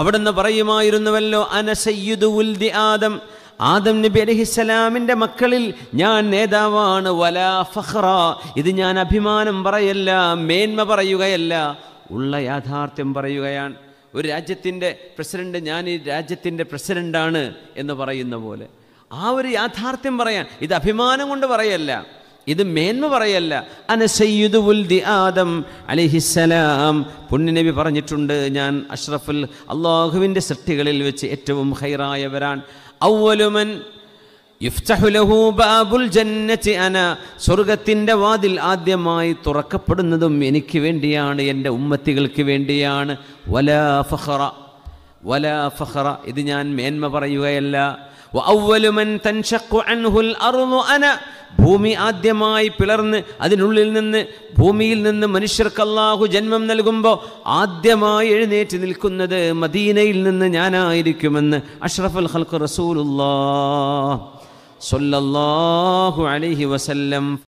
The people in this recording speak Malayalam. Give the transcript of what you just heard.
അവിടുന്ന് പറയുമായിരുന്നുവല്ലോ അനസയ്യുദുൽ ആദം ആദം നബി അലഹിസ്സലാമിൻ്റെ മക്കളിൽ ഞാൻ നേതാവാണ് വലാ ഫഹ്റ ഇത് ഞാൻ അഭിമാനം പറയല്ല മേന്മ പറയുകയല്ല ഉള്ള യാഥാർത്ഥ്യം പറയുകയാണ് ഒരു രാജ്യത്തിൻ്റെ പ്രസിഡൻ്റ് ഞാൻ ഈ രാജ്യത്തിൻ്റെ പ്രസിഡൻ്റാണ് എന്ന് പറയുന്ന പോലെ ആ ഒരു യാഥാർത്ഥ്യം പറയാൻ ഇത് അഭിമാനം കൊണ്ട് പറയല്ല ഇത് മേന്മ പറയല്ല ദി ആദം അലിഹിസലാം പുണ്യനബി പറഞ്ഞിട്ടുണ്ട് ഞാൻ അഷ്റഫുൽ അള്ളാഹുവിൻ്റെ സൃഷ്ടികളിൽ വെച്ച് ഏറ്റവും ഹൈറായവരാൻ ഔവലുമൻ ബാബുൽ ജന്നത്തി അന സ്വർഗത്തിൻ്റെ വാതിൽ ആദ്യമായി തുറക്കപ്പെടുന്നതും എനിക്ക് വേണ്ടിയാണ് എൻ്റെ ഉമ്മത്തികൾക്ക് വേണ്ടിയാണ് വലാ ഫഹറ വലാ ഫഹറ ഇത് ഞാൻ മേന്മ പറയുകയല്ല വ ഔവലുമൻ തൻഷഖു അൻഹുൽ അർളു അന ഭൂമി ആദ്യമായി പിളർന്ന് അതിനുള്ളിൽ നിന്ന് ഭൂമിയിൽ നിന്ന് മനുഷ്യർക്ക് ജന്മം നൽകുമ്പോൾ ആദ്യമായി എഴുന്നേറ്റ് നിൽക്കുന്നത് മദീനയിൽ നിന്ന് ഞാനായിരിക്കുമെന്ന് അഷ്റഫുൽ ഹൽക്ക് റസൂലുല്ലാ സൊല്ലാഹു അലഹി വസല്ലം